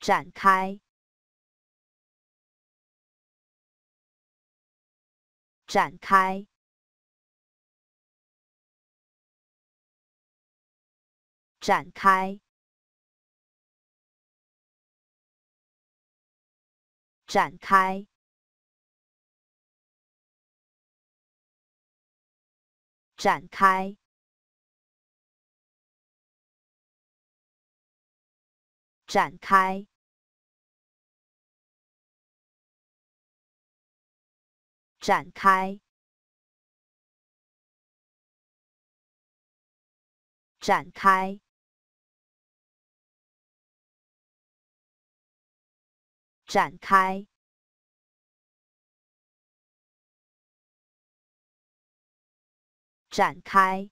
展开，展开，展开，展开，展开。展开，展开，展开，展开，展开。